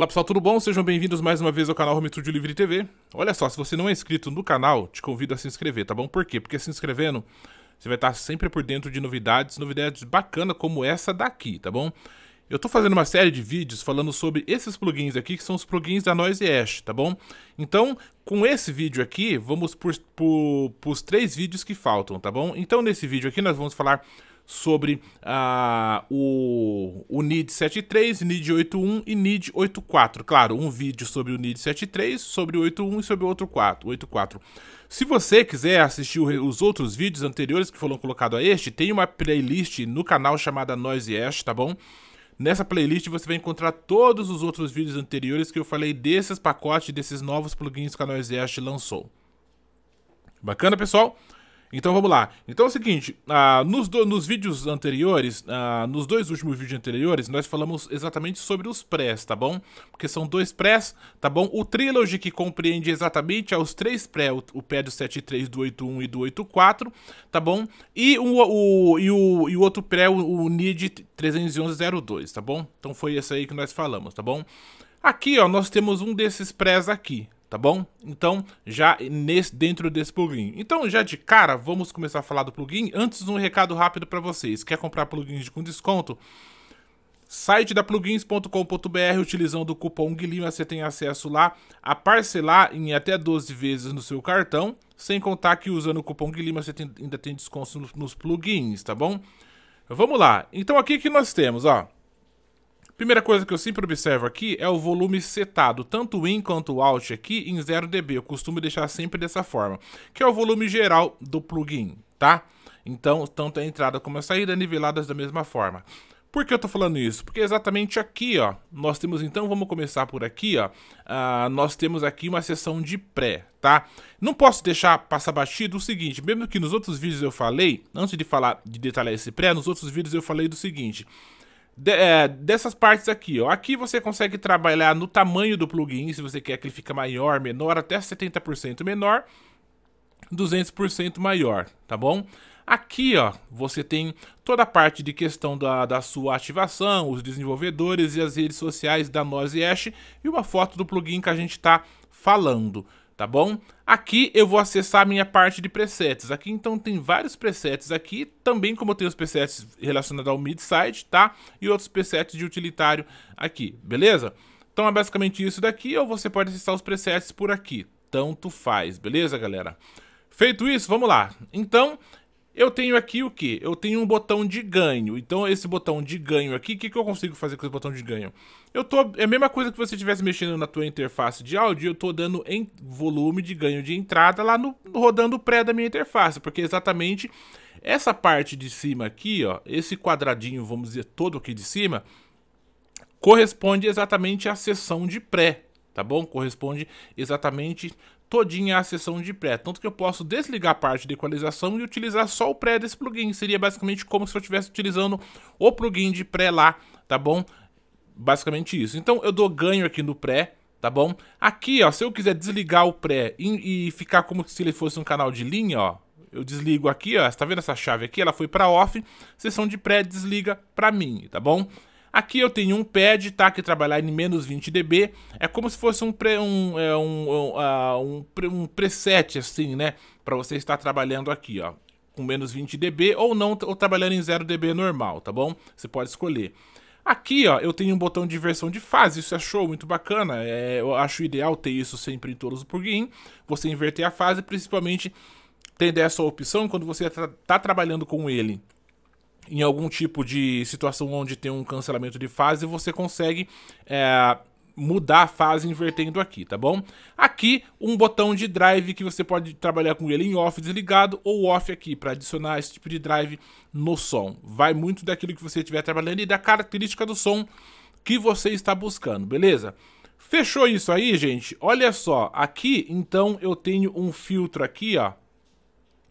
Olá pessoal, tudo bom? Sejam bem-vindos mais uma vez ao canal Home Studio Livre TV. Olha só, se você não é inscrito no canal, te convido a se inscrever, tá bom? Por quê? Porque se inscrevendo, você vai estar sempre por dentro de novidades, novidades bacanas como essa daqui, tá bom? Eu tô fazendo uma série de vídeos falando sobre esses plugins aqui, que são os plugins da Noise Ash, tá bom? Então, com esse vídeo aqui, vamos por, por, por os três vídeos que faltam, tá bom? Então, nesse vídeo aqui, nós vamos falar sobre ah, o, o NID 7.3, NID 8.1 e NID 8.4. Claro, um vídeo sobre o NID 7.3, sobre o 8.1 e sobre o 8.4. Se você quiser assistir os outros vídeos anteriores que foram colocados a este, tem uma playlist no canal chamada Noise Ash, tá bom? Nessa playlist você vai encontrar todos os outros vídeos anteriores que eu falei desses pacotes, desses novos plugins que a Noise Ash lançou. Bacana, pessoal? Então vamos lá. Então é o seguinte, ah, nos, do, nos vídeos anteriores, ah, nos dois últimos vídeos anteriores, nós falamos exatamente sobre os prés, tá bom? Porque são dois prés, tá bom? O Trilogy que compreende exatamente aos três pré, o, o pé do 73, do 81 e do 84, tá bom? E o, o, e o, e o outro pré, o, o NID 31102, tá bom? Então foi esse aí que nós falamos, tá bom? Aqui, ó, nós temos um desses prés aqui, tá bom? Então, já nesse, dentro desse plugin. Então, já de cara, vamos começar a falar do plugin. Antes, um recado rápido para vocês. Quer comprar plugins com desconto? Site da plugins.com.br, utilizando o cupom Guilherme, você tem acesso lá a parcelar em até 12 vezes no seu cartão. Sem contar que usando o cupom Guilherme, você tem, ainda tem desconto nos plugins, tá bom? Vamos lá. Então, aqui que nós temos, ó. Primeira coisa que eu sempre observo aqui é o volume setado, tanto o in quanto o out aqui em 0 dB. Eu costumo deixar sempre dessa forma, que é o volume geral do plugin, tá? Então, tanto a entrada como a saída niveladas da mesma forma. Por que eu tô falando isso? Porque é exatamente aqui, ó, nós temos, então, vamos começar por aqui, ó, uh, nós temos aqui uma sessão de pré, tá? Não posso deixar passar batido o seguinte, mesmo que nos outros vídeos eu falei, antes de falar, de detalhar esse pré, nos outros vídeos eu falei do seguinte, de, é, dessas partes aqui, ó. Aqui você consegue trabalhar no tamanho do plugin, se você quer que ele fique maior, menor, até 70% menor, 200% maior, tá bom? Aqui, ó, você tem toda a parte de questão da, da sua ativação, os desenvolvedores e as redes sociais da Noise Ash e uma foto do plugin que a gente está falando tá bom? Aqui eu vou acessar a minha parte de presets. Aqui então tem vários presets aqui, também como eu tenho os presets relacionados ao mid-site, tá? E outros presets de utilitário aqui, beleza? Então é basicamente isso daqui, ou você pode acessar os presets por aqui. Tanto faz, beleza, galera? Feito isso, vamos lá. Então, eu tenho aqui o que? Eu tenho um botão de ganho. Então, esse botão de ganho aqui, o que, que eu consigo fazer com esse botão de ganho? Eu tô, é a mesma coisa que você estivesse mexendo na tua interface de áudio, eu tô dando em volume de ganho de entrada lá no rodando o pré da minha interface, porque exatamente essa parte de cima aqui, ó, esse quadradinho, vamos dizer, todo aqui de cima, corresponde exatamente à seção de pré, tá bom? Corresponde exatamente todinha a sessão de pré, tanto que eu posso desligar a parte de equalização e utilizar só o pré desse plugin, seria basicamente como se eu estivesse utilizando o plugin de pré lá, tá bom? Basicamente isso. Então eu dou ganho aqui no pré, tá bom? Aqui, ó, se eu quiser desligar o pré e, e ficar como se ele fosse um canal de linha, ó, eu desligo aqui, ó, você tá vendo essa chave aqui? Ela foi para off, sessão de pré desliga para mim, tá bom? Aqui eu tenho um pad, tá? Que trabalhar em menos 20 dB. É como se fosse um, pre, um, é, um, um, ah, um, um preset, assim, né? Para você estar trabalhando aqui, ó. Com menos 20 dB ou não, ou trabalhando em 0 dB normal, tá bom? Você pode escolher. Aqui, ó, eu tenho um botão de inversão de fase, isso é show, muito bacana. É, eu acho ideal ter isso sempre em todos os plugins. Você inverter a fase, principalmente tendo essa opção quando você está tá trabalhando com ele em algum tipo de situação onde tem um cancelamento de fase, você consegue é, mudar a fase invertendo aqui, tá bom? Aqui, um botão de drive que você pode trabalhar com ele em off desligado ou off aqui, para adicionar esse tipo de drive no som. Vai muito daquilo que você estiver trabalhando e da característica do som que você está buscando, beleza? Fechou isso aí, gente? Olha só, aqui, então, eu tenho um filtro aqui, ó.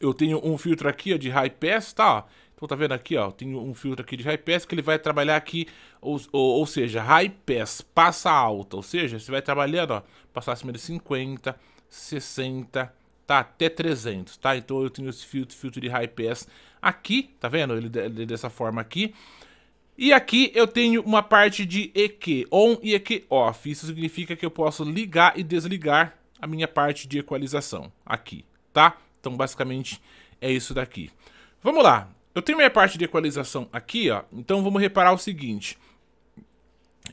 Eu tenho um filtro aqui, ó, de high pass, tá? Ó então tá vendo aqui, ó, tem um filtro aqui de high pass que ele vai trabalhar aqui, ou, ou, ou seja, high pass, passa alta, ou seja, você vai trabalhando, ó, passar acima de 50, 60, tá, até 300, tá? Então eu tenho esse filtro, filtro de high pass aqui, tá vendo? Ele, ele dessa forma aqui. E aqui eu tenho uma parte de EQ, on e EQ off, isso significa que eu posso ligar e desligar a minha parte de equalização aqui, tá? Então basicamente é isso daqui. Vamos lá, eu tenho minha parte de equalização aqui, ó. Então vamos reparar o seguinte.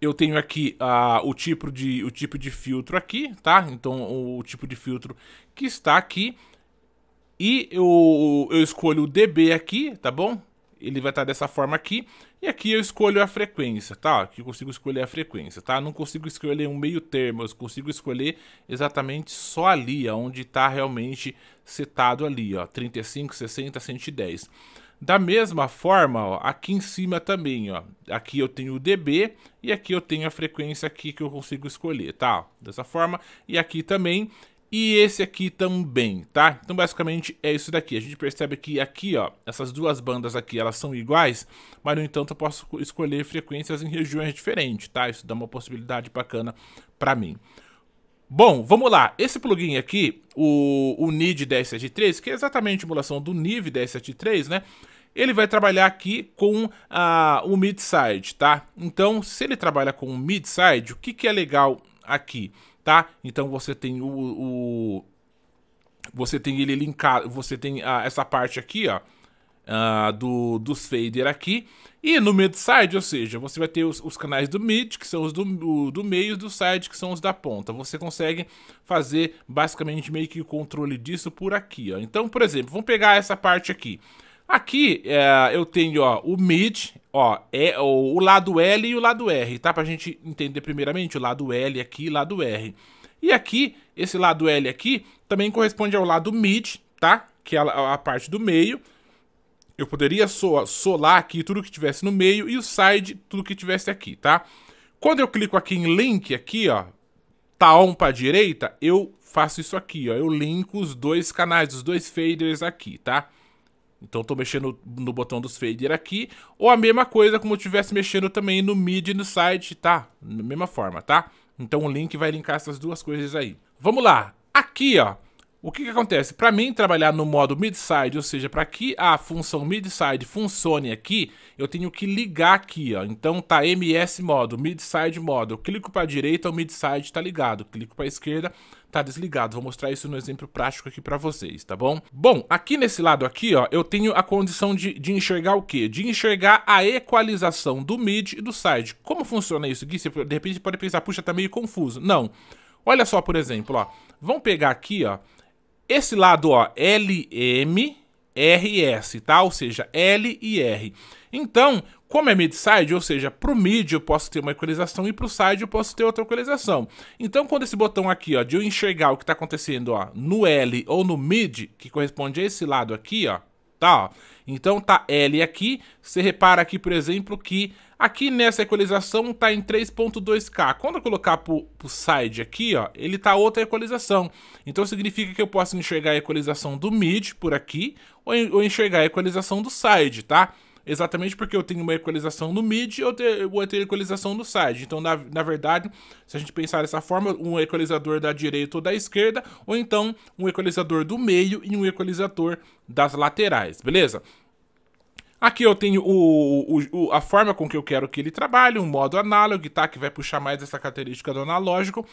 Eu tenho aqui uh, o, tipo de, o tipo de filtro aqui, tá? Então o, o tipo de filtro que está aqui. E eu, eu escolho o dB aqui, tá bom? Ele vai estar dessa forma aqui. E aqui eu escolho a frequência, tá? Aqui eu consigo escolher a frequência, tá? Não consigo escolher um meio termo, eu consigo escolher exatamente só ali, onde está realmente setado ali, ó. 35, 60, 110. Da mesma forma, ó, aqui em cima também, ó, aqui eu tenho o dB e aqui eu tenho a frequência aqui que eu consigo escolher, tá? Dessa forma, e aqui também, e esse aqui também, tá? Então basicamente é isso daqui. A gente percebe que aqui, ó, essas duas bandas aqui, elas são iguais, mas no entanto eu posso escolher frequências em regiões diferentes, tá? Isso dá uma possibilidade bacana para mim. Bom, vamos lá. Esse plugin aqui, o, o NID 1073, que é exatamente a emulação do NIV 1073, né? Ele vai trabalhar aqui com a, ah, o mid-side, tá? Então, se ele trabalha com o mid-side, o que, que é legal aqui, tá? Então, você tem o... o você tem ele linkado, você tem a, ah, essa parte aqui, ó uh, do, dos fader aqui. E no mid side, ou seja, você vai ter os, os canais do mid, que são os do, do, do meio, do side, que são os da ponta. Você consegue fazer basicamente meio que o controle disso por aqui. Ó. Então, por exemplo, vamos pegar essa parte aqui. Aqui é, eu tenho ó, o mid, ó, é o, o, lado L e o lado R, tá? Pra gente entender primeiramente o lado L aqui e o lado R. E aqui, esse lado L aqui, também corresponde ao lado mid, tá? Que é a, a parte do meio eu poderia solar aqui tudo que tivesse no meio e o side tudo que tivesse aqui, tá? Quando eu clico aqui em link, aqui, ó, tá on pra direita, eu faço isso aqui, ó. Eu linko os dois canais, os dois faders aqui, tá? Então tô mexendo no botão dos faders aqui, ou a mesma coisa como eu estivesse mexendo também no mid e no side, tá? Da mesma forma, tá? Então o link vai linkar essas duas coisas aí. Vamos lá. Aqui, ó. O que, que acontece? Para mim trabalhar no modo mid-side, ou seja, para que a função mid-side funcione aqui, eu tenho que ligar aqui, ó. Então tá ms modo, mid-side modo. Eu clico para direita, o mid-side está ligado. clico para esquerda, tá desligado. Vou mostrar isso no exemplo prático aqui para vocês, tá bom? Bom, aqui nesse lado aqui, ó, eu tenho a condição de, de enxergar o quê? De enxergar a equalização do mid e do side. Como funciona isso, aqui? Você, de repente pode pensar, puxa, tá meio confuso. Não. Olha só, por exemplo, ó. Vamos pegar aqui, ó esse lado, ó, LMRS, tá? Ou seja, L e R. Então, como é mid-side, ou seja, para o mid eu posso ter uma equalização e para o side eu posso ter outra equalização. Então, quando esse botão aqui, ó, de eu enxergar o que está acontecendo, ó, no L ou no mid, que corresponde a esse lado aqui, ó, tá? Ó. Então tá L aqui, você repara aqui, por exemplo, que aqui nessa equalização tá em 3.2K. Quando eu colocar pro, pro side aqui, ó, ele tá outra equalização. Então significa que eu posso enxergar a equalização do mid por aqui, ou, ou enxergar a equalização do side, Tá? exatamente porque eu tenho uma equalização no mid e eu, vou ter equalização no side. Então, na, na verdade, se a gente pensar dessa forma, um equalizador da direita ou da esquerda, ou então um equalizador do meio e um equalizador das laterais, beleza? Aqui eu tenho o, o, a forma com que eu quero que ele trabalhe, um modo análogo, tá? Que vai puxar mais essa característica do analógico.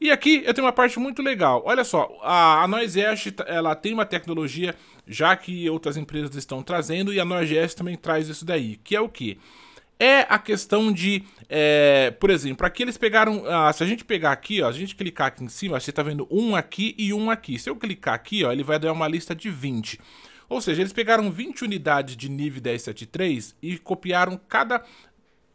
E aqui eu tenho uma parte muito legal. Olha só, a, a Ash ela tem uma tecnologia já que outras empresas estão trazendo e a Ash também traz isso daí, que é o que? É a questão de, é, por exemplo, aqui eles pegaram, ah, se a gente pegar aqui, ó, se a gente clicar aqui em cima, você está vendo um aqui e um aqui. Se eu clicar aqui, ó, ele vai dar uma lista de 20. Ou seja, eles pegaram 20 unidades de nível 1073 e copiaram cada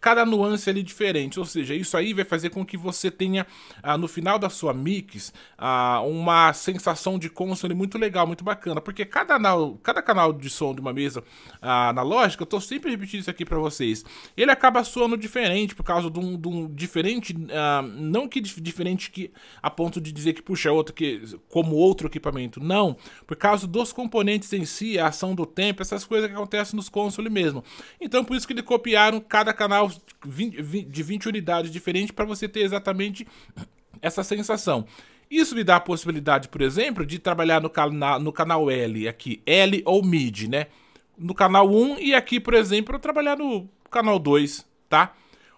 cada nuance ali diferente. Ou seja, isso aí vai fazer com que você tenha, ah, no final da sua mix, ah, uma sensação de console muito legal, muito bacana. Porque cada canal, cada canal de som de uma mesa ah, analógica, eu tô sempre repetindo isso aqui para vocês, ele acaba soando diferente por causa de um, de um diferente, ah, não que diferente que a ponto de dizer que puxa é outro que como outro equipamento, não, por causa dos componentes em si, a ação do tempo, essas coisas que acontecem nos consoles mesmo. Então por isso que eles copiaram cada canal jogos de 20 unidades diferentes para você ter exatamente essa sensação. Isso me dá a possibilidade, por exemplo, de trabalhar no, cana no canal L, aqui, L ou MID, né? No canal 1 e aqui, por exemplo, eu trabalhar no canal 2, tá?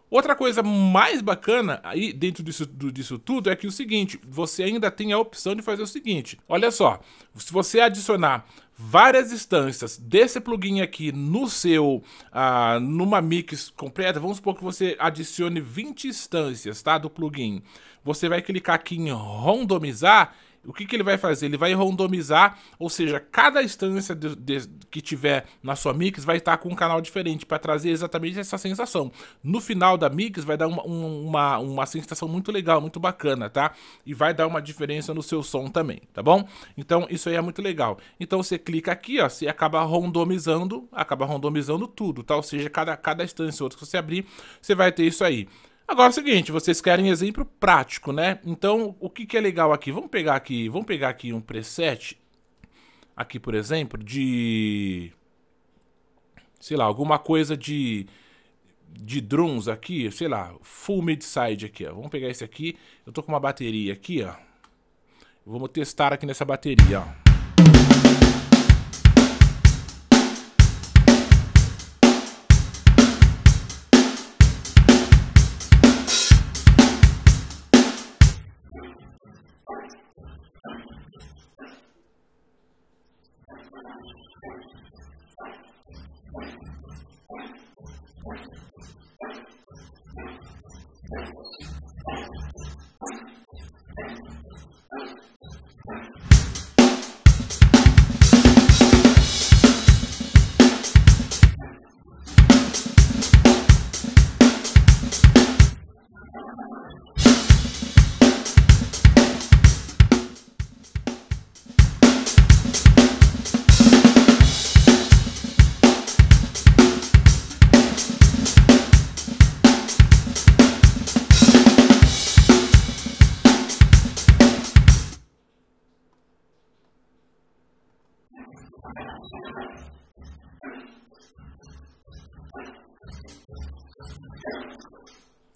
Outra coisa mais bacana aí dentro disso, do, disso tudo é que o seguinte, você ainda tem a opção de fazer o seguinte. Olha só, se você adicionar várias instâncias desse plugin aqui no seu, ah, numa mix completa, vamos supor que você adicione 20 instâncias, tá, do plugin. Você vai clicar aqui em randomizar o que, que ele vai fazer? Ele vai randomizar, ou seja, cada instância de, de, que tiver na sua mix vai estar com um canal diferente para trazer exatamente essa sensação. No final da mix vai dar uma, uma, uma sensação muito legal, muito bacana, tá? E vai dar uma diferença no seu som também, tá bom? Então isso aí é muito legal. Então você clica aqui, ó, você acaba randomizando, acaba randomizando tudo, tá? Ou seja, cada, cada instância outra que você abrir, você vai ter isso aí. Agora é o seguinte, vocês querem exemplo prático, né? Então, o que, que é legal aqui? Vamos pegar aqui, vamos pegar aqui um preset aqui, por exemplo, de sei lá, alguma coisa de de drums aqui, sei lá, full midside aqui, ó. Vamos pegar esse aqui. Eu tô com uma bateria aqui, ó. Vamos testar aqui nessa bateria, ó.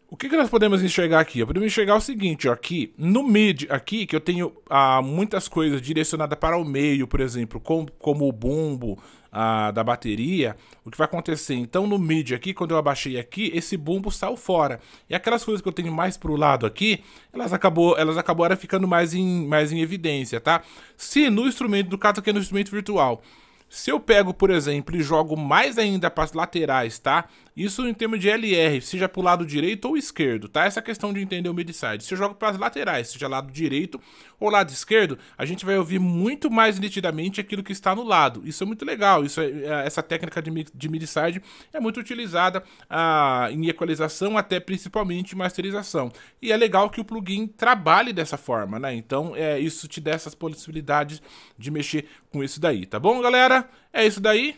O que, que nós podemos enxergar aqui? Podemos enxergar o seguinte, ó, aqui no mid, aqui que eu tenho ah, muitas coisas direcionadas para o meio, por exemplo, com, como o bumbo ah, da bateria, o que vai acontecer? Então no mid aqui, quando eu abaixei aqui, esse bumbo saiu fora. E aquelas coisas que eu tenho mais para o lado aqui, elas, acabou, elas acabaram ficando mais em, mais em evidência, tá? Se no instrumento, do caso aqui é no instrumento virtual, se eu pego, por exemplo, e jogo mais ainda para as laterais, tá? Isso em termos de LR, seja para o lado direito ou esquerdo, tá? Essa questão de entender o midside. Se eu jogo para as laterais, seja lado direito ou lado esquerdo, a gente vai ouvir muito mais nitidamente aquilo que está no lado. Isso é muito legal. Isso é, é essa técnica de, de midside é muito utilizada ah, em equalização, até principalmente em masterização. E é legal que o plugin trabalhe dessa forma, né? Então, é, isso te dá essas possibilidades de mexer com isso daí, tá bom, galera? É isso daí.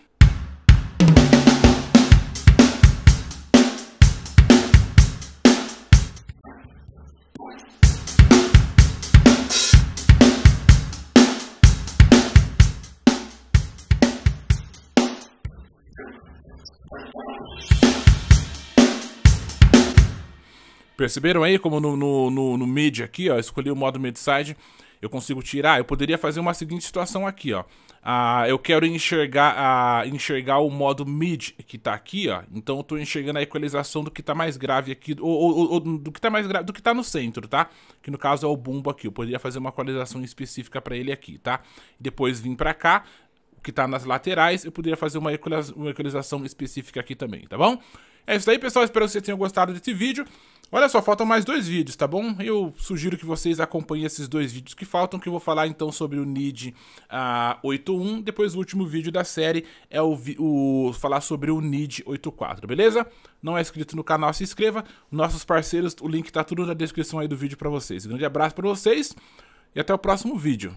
Perceberam aí como no, no, no, no mid aqui, ó, escolhi o modo mid side, eu consigo tirar. Eu poderia fazer uma seguinte situação aqui, ó. Ah, eu quero enxergar, ah, enxergar o modo mid que tá aqui, ó. Então eu tô enxergando a equalização do que tá mais grave aqui, ou, ou, ou do que tá mais grave, do que tá no centro, tá? Que no caso é o bumbo aqui. Eu poderia fazer uma equalização específica para ele aqui, tá? Depois vim para cá, que tá nas laterais, eu poderia fazer uma, equalização específica aqui também, tá bom? É isso aí, pessoal. Espero que vocês tenham gostado desse vídeo. Olha só, faltam mais dois vídeos, tá bom? Eu sugiro que vocês acompanhem esses dois vídeos que faltam, que eu vou falar então sobre o NID uh, ah, 8.1. Depois o último vídeo da série é o, o falar sobre o NID 8.4, beleza? Não é inscrito no canal, se inscreva. Nossos parceiros, o link tá tudo na descrição aí do vídeo para vocês. Um grande abraço para vocês e até o próximo vídeo.